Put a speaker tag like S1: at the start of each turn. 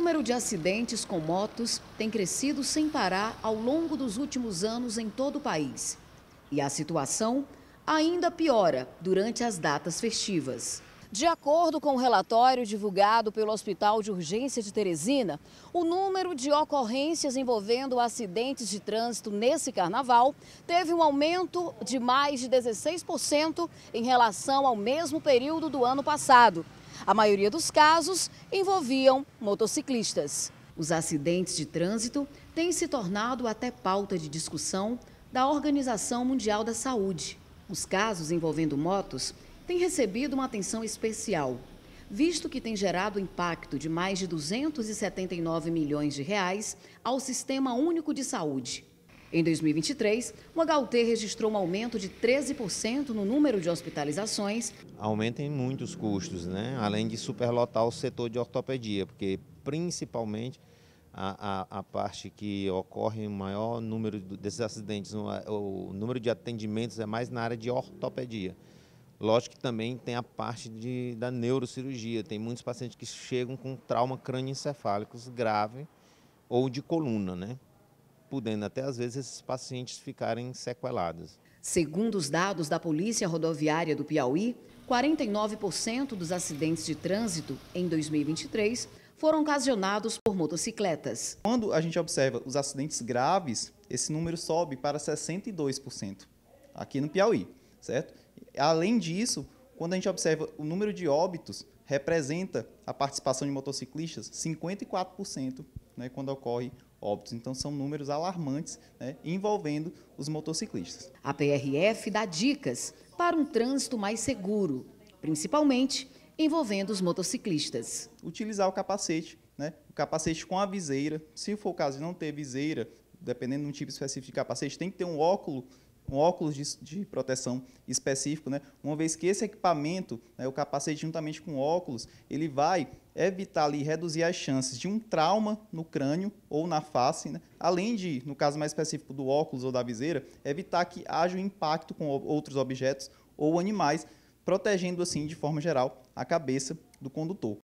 S1: número de acidentes com motos tem crescido sem parar ao longo dos últimos anos em todo o país. E a situação ainda piora durante as datas festivas. De acordo com o um relatório divulgado pelo Hospital de Urgência de Teresina, o número de ocorrências envolvendo acidentes de trânsito nesse carnaval teve um aumento de mais de 16% em relação ao mesmo período do ano passado. A maioria dos casos envolviam motociclistas. Os acidentes de trânsito têm se tornado até pauta de discussão da Organização Mundial da Saúde. Os casos envolvendo motos têm recebido uma atenção especial, visto que tem gerado impacto de mais de 279 milhões de reais ao Sistema Único de Saúde. Em 2023, o HUT registrou um aumento de 13% no número de hospitalizações.
S2: Aumentem muitos custos, né? além de superlotar o setor de ortopedia, porque principalmente a, a, a parte que ocorre o maior número desses acidentes, o número de atendimentos é mais na área de ortopedia. Lógico que também tem a parte de, da neurocirurgia, tem muitos pacientes que chegam com trauma crânioencefálico grave ou de coluna, né? podendo até às vezes esses
S1: pacientes ficarem sequelados. Segundo os dados da Polícia Rodoviária do Piauí, 49% dos acidentes de trânsito em 2023 foram ocasionados por motocicletas. Quando a gente observa os acidentes graves, esse número
S3: sobe para 62% aqui no Piauí, certo? Além disso, quando a gente observa o número de óbitos, representa a participação de motociclistas 54%, né, quando ocorre óbitos. Então, são números alarmantes né,
S1: envolvendo os motociclistas. A PRF dá dicas para um trânsito mais seguro, principalmente envolvendo os motociclistas. Utilizar o capacete,
S3: né, o capacete com a viseira. Se for o caso de não ter viseira, dependendo do tipo específico de capacete, tem que ter um óculo um óculos de, de proteção específico, né? uma vez que esse equipamento, né, o capacete juntamente com óculos, ele vai evitar ali, reduzir as chances de um trauma no crânio ou na face, né? além de, no caso mais específico do óculos ou da viseira, evitar que haja um impacto com outros objetos ou animais, protegendo assim, de forma geral, a cabeça do condutor.